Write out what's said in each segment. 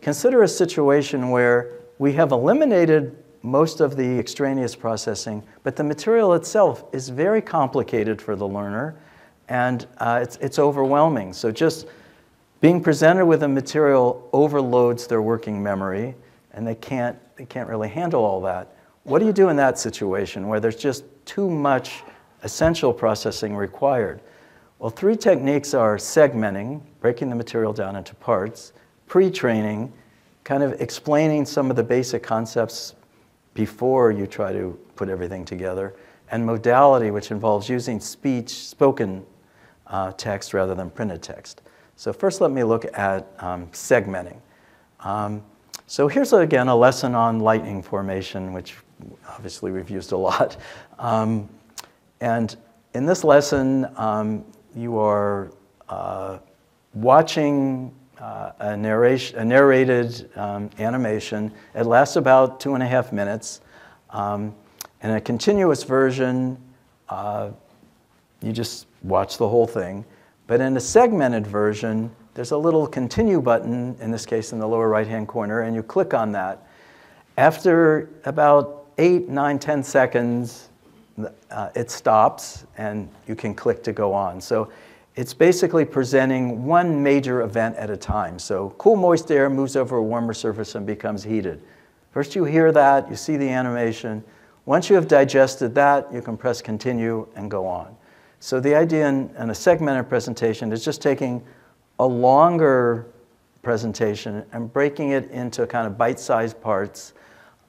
Consider a situation where we have eliminated most of the extraneous processing, but the material itself is very complicated for the learner and uh, it's, it's overwhelming. So just being presented with a material overloads their working memory and they can't, they can't really handle all that. What do you do in that situation where there's just too much essential processing required? Well, three techniques are segmenting, breaking the material down into parts, pre-training, kind of explaining some of the basic concepts before you try to put everything together, and modality, which involves using speech, spoken uh, text rather than printed text. So first let me look at um, segmenting. Um, so here's, again, a lesson on lightning formation, which obviously we've used a lot. Um, and in this lesson, um, you are uh, watching uh, a, narration, a narrated um, animation. It lasts about two and a half minutes. Um, and a continuous version, uh, you just watch the whole thing. But in a segmented version, there's a little continue button, in this case in the lower right-hand corner, and you click on that. After about eight, nine, ten seconds, uh, it stops, and you can click to go on. So it's basically presenting one major event at a time. So cool moist air moves over a warmer surface and becomes heated. First you hear that, you see the animation. Once you have digested that, you can press continue and go on. So the idea in, in a segmented presentation is just taking a longer presentation and breaking it into kind of bite-sized parts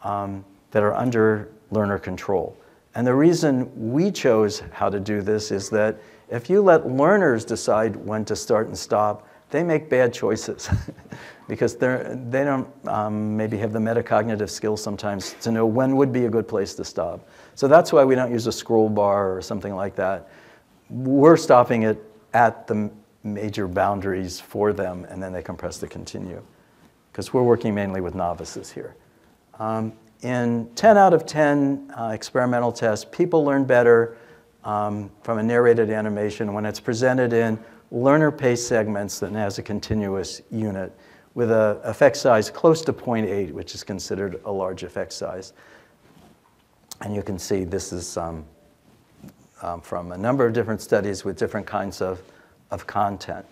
um, that are under learner control. And the reason we chose how to do this is that if you let learners decide when to start and stop, they make bad choices because they're, they don't um, maybe have the metacognitive skills sometimes to know when would be a good place to stop. So that's why we don't use a scroll bar or something like that. We're stopping it at the major boundaries for them, and then they can press the continue because we're working mainly with novices here. Um, in 10 out of 10 uh, experimental tests, people learn better um, from a narrated animation when it's presented in learner pace segments and as a continuous unit with an effect size close to 0.8, which is considered a large effect size. And you can see this is um, um, from a number of different studies with different kinds of, of content.